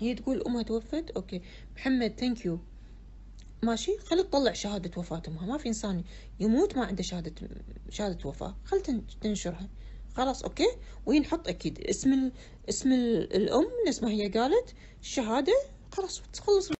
هي تقول امها توفت اوكي محمد ثانك يو ماشي خلي تطلع شهادة وفاة امها ما في انسان يموت ما عنده شهادة شهادة وفاة خلي تنشرها خلاص اوكي وينحط اكيد اسم ال... اسم ال... الام نفس ما هي قالت الشهادة خلاص تخلص